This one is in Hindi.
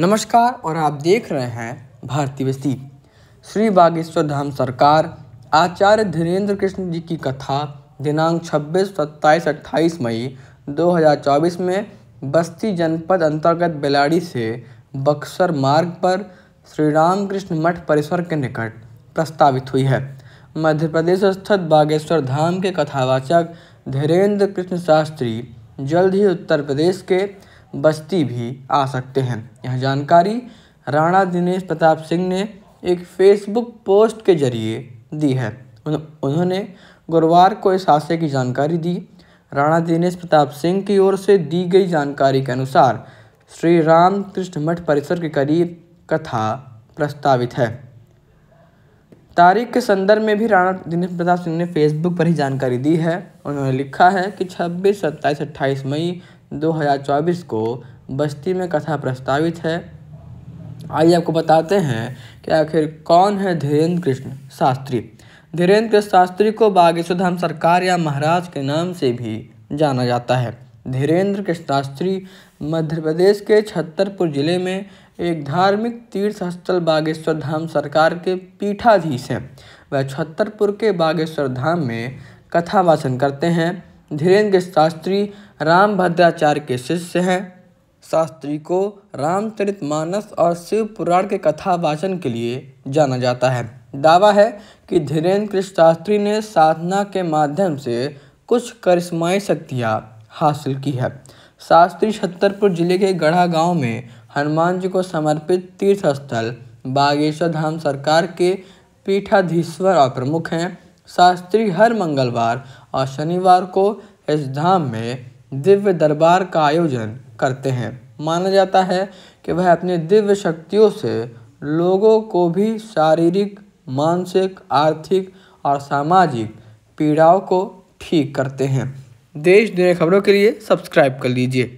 नमस्कार और आप देख रहे हैं भारतीय वस्ती श्री बागेश्वर धाम सरकार आचार्य धीरेन्द्र कृष्ण जी की कथा दिनांक 26, 27, 28 मई 2024 में बस्ती जनपद अंतर्गत बेलाड़ी से बक्सर मार्ग पर श्री रामकृष्ण मठ परिसर के निकट प्रस्तावित हुई है मध्य प्रदेश स्थित बागेश्वर धाम के कथावाचक धीरेन्द्र कृष्ण शास्त्री जल्द ही उत्तर प्रदेश के बस्ती भी आ सकते हैं यह जानकारी राणा दिनेश प्रताप सिंह ने एक फेसबुक पोस्ट के जरिए दी है उन्होंने गुरुवार को इस हादसे की जानकारी दी राणा दिनेश प्रताप सिंह की ओर से दी गई जानकारी के अनुसार श्री राम कृष्ण मठ परिसर के करीब कथा प्रस्तावित है तारीख के संदर्भ में भी राणा दिनेश प्रताप सिंह ने फेसबुक पर ही जानकारी दी है उन्होंने लिखा है कि 26, 27, 28 मई 2024 को बस्ती में कथा प्रस्तावित है आइए आपको बताते हैं कि आखिर कौन है धीरेन्द्र कृष्ण शास्त्री धीरेन्द्र कृष्ण शास्त्री को बागेश्वर धाम सरकार या महाराज के नाम से भी जाना जाता है धीरेन्द्र कृष्ण शास्त्री मध्य प्रदेश के छतरपुर जिले में एक धार्मिक तीर्थ स्थल बागेश्वर धाम सरकार के पीठाधीश हैं वह छतरपुर के बागेश्वर धाम में कथा वाचन करते हैं धीरेन्द्र शास्त्री राम भद्राचार्य के शिष्य हैं शास्त्री को रामचरित मानस और शिव पुराण के कथा वाचन के लिए जाना जाता है दावा है कि धीरेन्द्र शास्त्री ने साधना के माध्यम से कुछ करिश्माई शक्तियाँ हासिल की है शास्त्री छतरपुर जिले के गढ़ा गांव में हनुमान जी को समर्पित तीर्थ स्थल बागेश्वर धाम सरकार के पीठाधीश्वर और प्रमुख हैं शास्त्री हर मंगलवार और शनिवार को इस धाम में दिव्य दरबार का आयोजन करते हैं माना जाता है कि वह अपनी दिव्य शक्तियों से लोगों को भी शारीरिक मानसिक आर्थिक और सामाजिक पीड़ाओं को ठीक करते हैं देश दुनिया खबरों के लिए सब्सक्राइब कर लीजिए